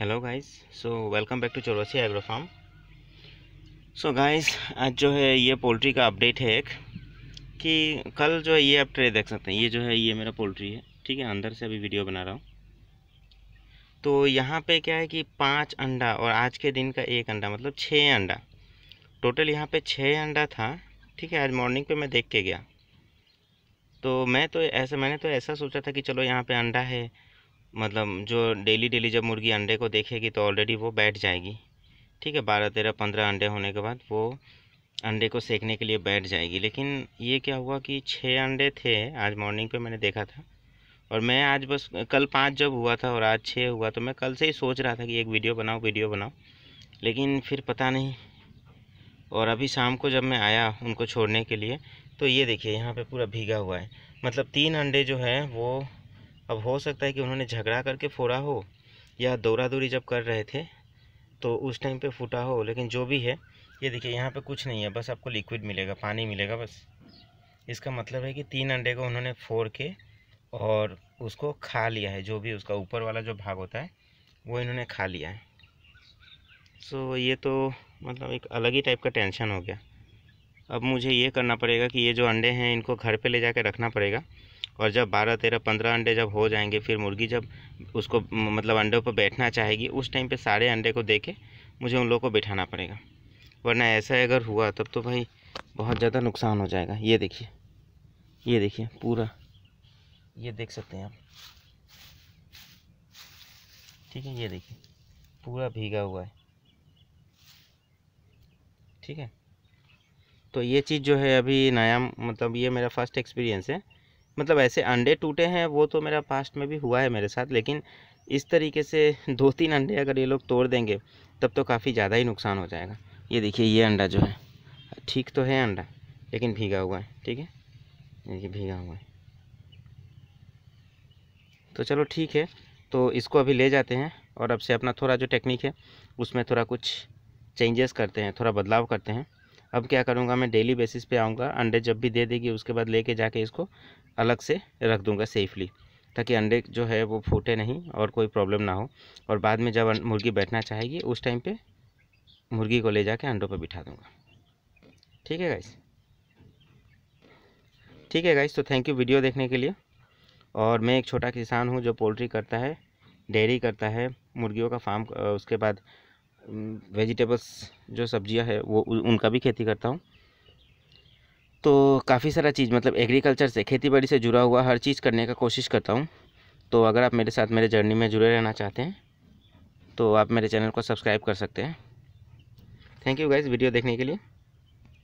hello guys so welcome back to Chaurasi agro farm so guys आज जो है ये पोल्ट्री का अपडेट है एक कि कल जो है ये आप ट्रे देख सकते हैं ये जो है ये मेरा पोल्ट्री है ठीक है अंदर से अभी वीडियो बना रहा हूँ तो यहाँ पे क्या है कि पांच अंडा और आज के दिन का एक अंडा मतलब छः अंडा टोटल यहाँ पर छः अंडा था ठीक है आज मॉर्निंग पर मैं देख के गया तो मैं तो ऐसा मैंने तो ऐसा सोचा था कि चलो यहाँ पर अंडा है मतलब जो डेली डेली जब मुर्गी अंडे को देखेगी तो ऑलरेडी वो बैठ जाएगी ठीक है बारह तेरह पंद्रह अंडे होने के बाद वो अंडे को सेकने के लिए बैठ जाएगी लेकिन ये क्या हुआ कि छः अंडे थे आज मॉर्निंग पे मैंने देखा था और मैं आज बस कल पाँच जब हुआ था और आज छः हुआ तो मैं कल से ही सोच रहा था कि एक वीडियो बनाओ वीडियो बनाओ लेकिन फिर पता नहीं और अभी शाम को जब मैं आया उनको छोड़ने के लिए तो ये देखिए यहाँ पर पूरा भीगा हुआ है मतलब तीन अंडे जो है वो अब हो सकता है कि उन्होंने झगड़ा करके फोड़ा हो या दौरा दौरी जब कर रहे थे तो उस टाइम पे फूटा हो लेकिन जो भी है ये देखिए यहाँ पे कुछ नहीं है बस आपको लिक्विड मिलेगा पानी मिलेगा बस इसका मतलब है कि तीन अंडे को उन्होंने फोड़ के और उसको खा लिया है जो भी उसका ऊपर वाला जो भाग होता है वो इन्होंने खा लिया है सो ये तो मतलब एक अलग ही टाइप का टेंशन हो गया अब मुझे ये करना पड़ेगा कि ये जो अंडे हैं इनको घर पर ले जा रखना पड़ेगा और जब बारह तेरह पंद्रह अंडे जब हो जाएंगे फिर मुर्गी जब उसको मतलब अंडे पर बैठना चाहेगी उस टाइम पे सारे अंडे को दे के मुझे उन लोग को बैठाना पड़ेगा वरना ऐसा अगर हुआ तब तो भाई बहुत ज़्यादा नुकसान हो जाएगा ये देखिए ये देखिए पूरा ये देख सकते हैं आप ठीक है ये देखिए पूरा भीगा हुआ है ठीक है तो ये चीज़ जो है अभी नया मतलब ये मेरा फर्स्ट एक्सपीरियंस है मतलब ऐसे अंडे टूटे हैं वो तो मेरा पास्ट में भी हुआ है मेरे साथ लेकिन इस तरीके से दो तीन अंडे अगर ये लोग तोड़ देंगे तब तो काफ़ी ज़्यादा ही नुकसान हो जाएगा ये देखिए ये अंडा जो है ठीक तो है अंडा लेकिन भीगा हुआ है ठीक है देखिए भीगा हुआ है तो चलो ठीक है तो इसको अभी ले जाते हैं और अब से अपना थोड़ा जो टेक्निक है उसमें थोड़ा कुछ चेंजेस करते हैं थोड़ा बदलाव करते हैं अब क्या करूँगा मैं डेली बेसिस पे आऊँगा अंडे जब भी दे देगी उसके बाद लेके जाके इसको अलग से रख दूँगा सेफली ताकि अंडे जो है वो फूटे नहीं और कोई प्रॉब्लम ना हो और बाद में जब मुर्गी बैठना चाहेगी उस टाइम पर मुर्गी को ले जाके अंडों पर बिठा दूँगा ठीक है गाइस ठीक है गाइस तो थैंक यू वीडियो देखने के लिए और मैं एक छोटा किसान हूँ जो पोल्ट्री करता है डेयरी करता है मुर्गियों का फार्म उसके बाद वेजिटेबल्स जो सब्जियां है वो उनका भी खेती करता हूँ तो काफ़ी सारा चीज़ मतलब एग्रीकल्चर से खेती बाड़ी से जुड़ा हुआ हर चीज़ करने का कोशिश करता हूँ तो अगर आप मेरे साथ मेरे जर्नी में जुड़े रहना चाहते हैं तो आप मेरे चैनल को सब्सक्राइब कर सकते हैं थैंक यू गाइज़ वीडियो देखने के लिए